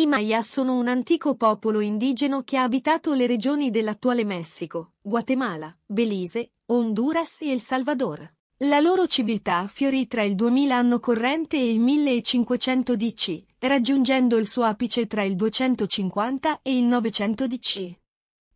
I Maya sono un antico popolo indigeno che ha abitato le regioni dell'attuale Messico, Guatemala, Belize, Honduras e El Salvador. La loro civiltà fiorì tra il 2000 anno corrente e il 1500 DC, raggiungendo il suo apice tra il 250 e il 900 DC.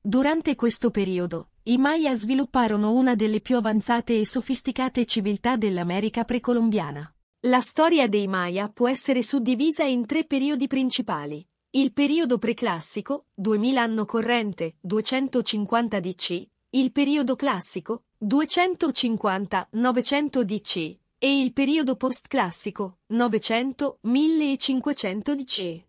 Durante questo periodo, i Maya svilupparono una delle più avanzate e sofisticate civiltà dell'America precolombiana. La storia dei Maya può essere suddivisa in tre periodi principali. Il periodo preclassico, 2000 anno corrente, 250 DC, il periodo classico, 250-900 DC, e il periodo postclassico, 900-1500 DC.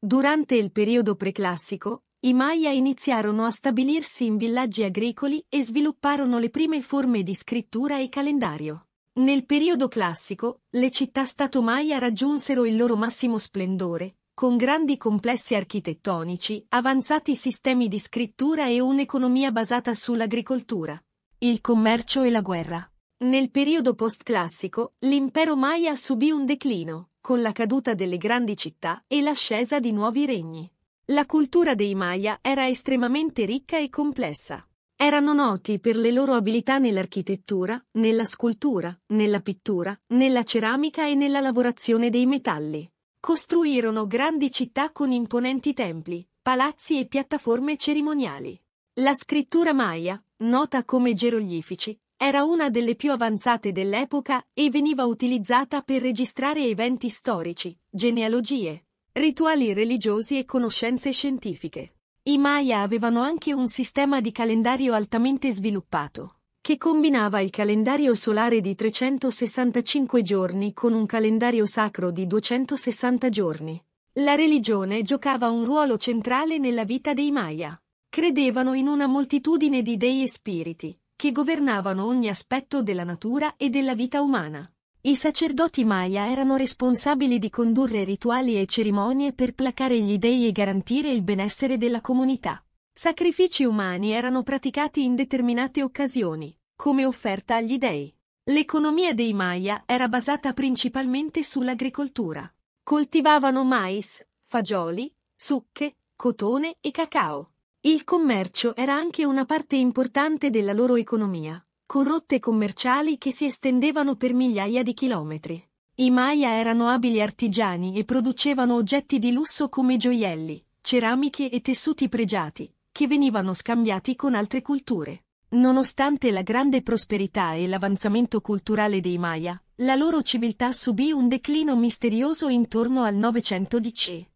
Durante il periodo preclassico, i Maya iniziarono a stabilirsi in villaggi agricoli e svilupparono le prime forme di scrittura e calendario. Nel periodo classico, le città-stato Maya raggiunsero il loro massimo splendore, con grandi complessi architettonici, avanzati sistemi di scrittura e un'economia basata sull'agricoltura, il commercio e la guerra. Nel periodo postclassico, l'impero Maya subì un declino, con la caduta delle grandi città e l'ascesa di nuovi regni. La cultura dei Maya era estremamente ricca e complessa erano noti per le loro abilità nell'architettura, nella scultura, nella pittura, nella ceramica e nella lavorazione dei metalli. Costruirono grandi città con imponenti templi, palazzi e piattaforme cerimoniali. La scrittura maya, nota come geroglifici, era una delle più avanzate dell'epoca e veniva utilizzata per registrare eventi storici, genealogie, rituali religiosi e conoscenze scientifiche. I Maya avevano anche un sistema di calendario altamente sviluppato, che combinava il calendario solare di 365 giorni con un calendario sacro di 260 giorni. La religione giocava un ruolo centrale nella vita dei Maya. Credevano in una moltitudine di dei e spiriti, che governavano ogni aspetto della natura e della vita umana. I sacerdoti Maya erano responsabili di condurre rituali e cerimonie per placare gli dei e garantire il benessere della comunità. Sacrifici umani erano praticati in determinate occasioni, come offerta agli dei. L'economia dei Maya era basata principalmente sull'agricoltura. Coltivavano mais, fagioli, sucche, cotone e cacao. Il commercio era anche una parte importante della loro economia con rotte commerciali che si estendevano per migliaia di chilometri. I Maya erano abili artigiani e producevano oggetti di lusso come gioielli, ceramiche e tessuti pregiati, che venivano scambiati con altre culture. Nonostante la grande prosperità e l'avanzamento culturale dei Maya, la loro civiltà subì un declino misterioso intorno al 900 d.C.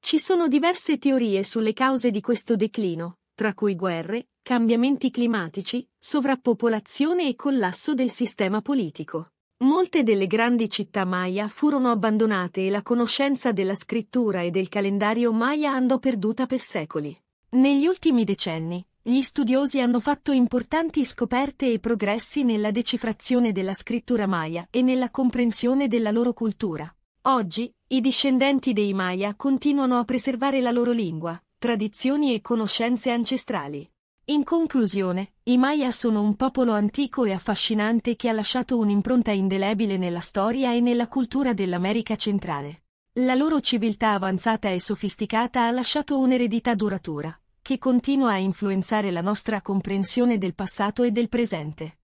Ci sono diverse teorie sulle cause di questo declino, tra cui guerre, cambiamenti climatici, sovrappopolazione e collasso del sistema politico. Molte delle grandi città maya furono abbandonate e la conoscenza della scrittura e del calendario maya andò perduta per secoli. Negli ultimi decenni, gli studiosi hanno fatto importanti scoperte e progressi nella decifrazione della scrittura maya e nella comprensione della loro cultura. Oggi, i discendenti dei Maya continuano a preservare la loro lingua, tradizioni e conoscenze ancestrali. In conclusione, i Maya sono un popolo antico e affascinante che ha lasciato un'impronta indelebile nella storia e nella cultura dell'America centrale. La loro civiltà avanzata e sofisticata ha lasciato un'eredità duratura, che continua a influenzare la nostra comprensione del passato e del presente.